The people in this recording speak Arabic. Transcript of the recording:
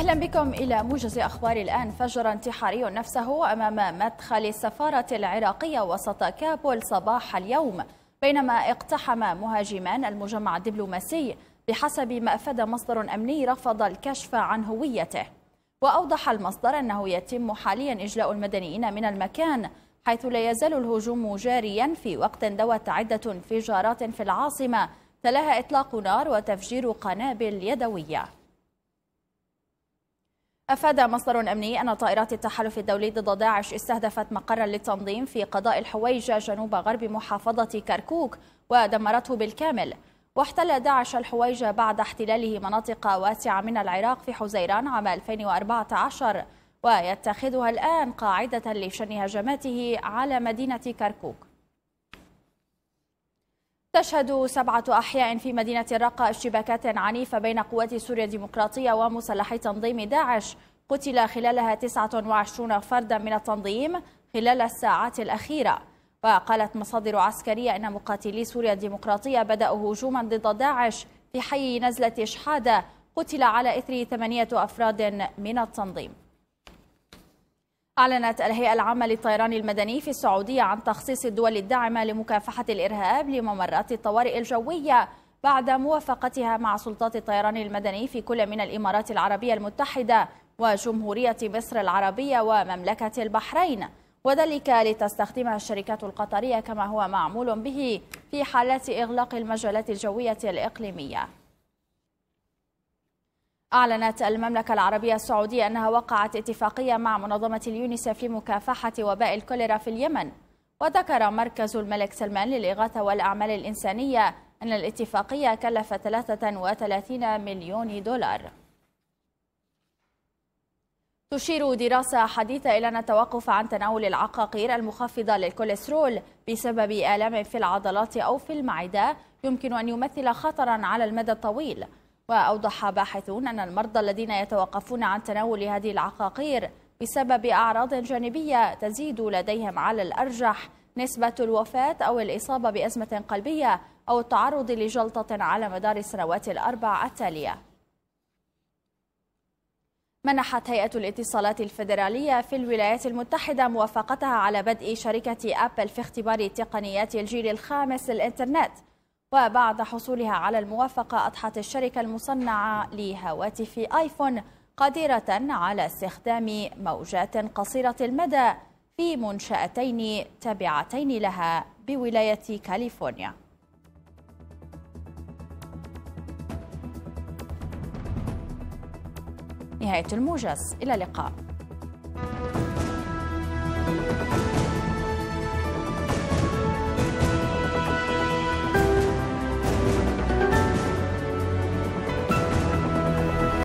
أهلا بكم إلى موجز أخبار الآن فجر انتحاري نفسه أمام مدخل السفارة العراقية وسط كابول صباح اليوم بينما اقتحم مهاجمان المجمع الدبلوماسي بحسب ما أفاد مصدر أمني رفض الكشف عن هويته وأوضح المصدر أنه يتم حاليا إجلاء المدنيين من المكان حيث لا يزال الهجوم جاريا في وقت دوت عدة انفجارات في العاصمة تلاها إطلاق نار وتفجير قنابل يدوية أفاد مصدر أمني أن طائرات التحالف الدولي ضد داعش استهدفت مقرا للتنظيم في قضاء الحويجة جنوب غرب محافظة كركوك ودمرته بالكامل واحتل داعش الحويجة بعد احتلاله مناطق واسعة من العراق في حزيران عام 2014 ويتخذها الآن قاعدة لشن هجماته على مدينة كركوك تشهد سبعة أحياء في مدينة الرقة اشتباكات عنيفة بين قوات سوريا الديمقراطية ومسلحي تنظيم داعش قتل خلالها 29 فردا من التنظيم خلال الساعات الأخيرة وقالت مصادر عسكرية أن مقاتلي سوريا الديمقراطية بدأوا هجوما ضد داعش في حي نزلة شحادة قتل على إثر ثمانية أفراد من التنظيم أعلنت الهيئة العامة للطيران المدني في السعودية عن تخصيص الدول الداعمة لمكافحة الإرهاب لممرات الطوارئ الجوية بعد موافقتها مع سلطات الطيران المدني في كل من الإمارات العربية المتحدة وجمهورية مصر العربية ومملكة البحرين وذلك لتستخدمها الشركات القطرية كما هو معمول به في حالات إغلاق المجالات الجوية الإقليمية أعلنت المملكة العربية السعودية أنها وقعت اتفاقية مع منظمة اليونيسف لمكافحة وباء الكوليرا في اليمن وذكر مركز الملك سلمان للإغاثة والأعمال الإنسانية أن الاتفاقية كلف 33 مليون دولار تشير دراسة حديثة إلى أن التوقف عن تناول العقاقير المخفضة للكوليسترول بسبب آلام في العضلات أو في المعدة يمكن أن يمثل خطرا على المدى الطويل وأوضح باحثون أن المرضى الذين يتوقفون عن تناول هذه العقاقير بسبب أعراض جانبية تزيد لديهم على الأرجح نسبة الوفاة أو الإصابة بأزمة قلبية أو التعرض لجلطة على مدار السنوات الأربع التالية منحت هيئة الاتصالات الفيدرالية في الولايات المتحدة موافقتها على بدء شركة أبل في اختبار تقنيات الجيل الخامس للإنترنت وبعد حصولها على الموافقة أضحت الشركة المصنعة لهواتف آيفون قادرة على استخدام موجات قصيرة المدى في منشأتين تابعتين لها بولاية كاليفورنيا نهاية الموجز إلى اللقاء